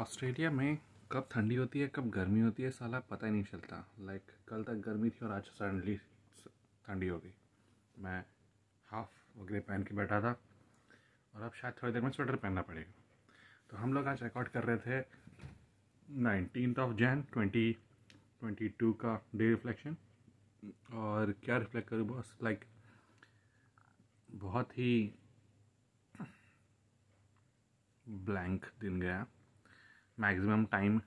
Australia में कब ठंडी होती है कब गर्मी होती है साला पता ही नहीं चलता लाइक like, कल तक गर्मी थी और आज सडनली ठंडी हो गई मैं हाफ वगैरह पहन के बैठा था और अब शायद थोड़ी देर में स्वेटर पहनना पड़ेगा तो हम लोग आज रिकॉर्ड कर रहे थे nineteen of Jan twenty twenty two का डे रिफ्लेक्शन और क्या रिफ्लेक्ट करूँ बॉस लाइक बहुत ही ब्लैंक दिन गया मैक्सिमम टाइम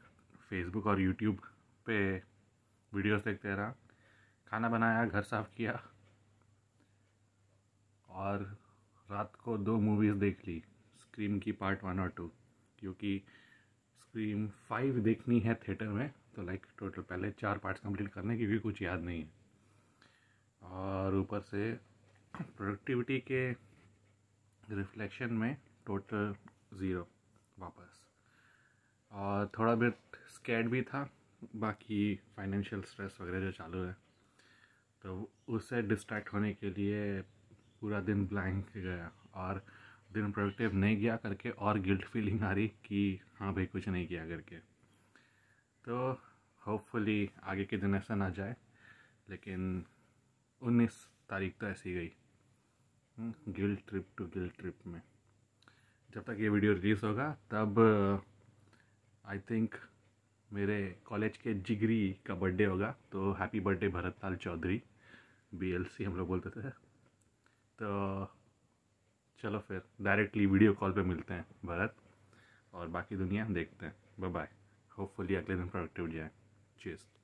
फेसबुक और यूट्यूब पे वीडियोस देखते रहा खाना बनाया घर साफ किया और रात को दो मूवीज़ देख ली स्क्रीम की पार्ट वन और टू क्योंकि स्क्रीम फाइव देखनी है थिएटर में तो लाइक टोटल पहले चार पार्ट्स कंप्लीट करने क्योंकि कुछ याद नहीं है और ऊपर से प्रोडक्टिविटी के रिफ्लेक्शन में टोटल ज़ीरो वापस और थोड़ा बहुत स्कैड भी था बाकी फाइनेंशियल स्ट्रेस वगैरह जो चालू है तो उससे डिस्ट्रैक्ट होने के लिए पूरा दिन ब्लैंक गया और दिन प्रोडक्टिव नहीं गया करके और गिल्ट फीलिंग आ रही कि हाँ भाई कुछ नहीं किया करके तो होपफुली आगे के दिन ऐसा ना जाए लेकिन उन्नीस तारीख तो ऐसी गई guilt trip to guilt trip में जब तक ये वीडियो रिलीज़ होगा तब आई थिंक मेरे कॉलेज के जिगरी का बर्थडे होगा तो happy birthday Bharat Lal Chaudhary B L C हम लोग बोलते थे तो चलो फिर डायरेक्टली वीडियो कॉल पे मिलते हैं भरत और बाकी दुनिया देखते हैं बाय बाय होपफुली अगले दिन प्रोडक्टिव जाए चीज़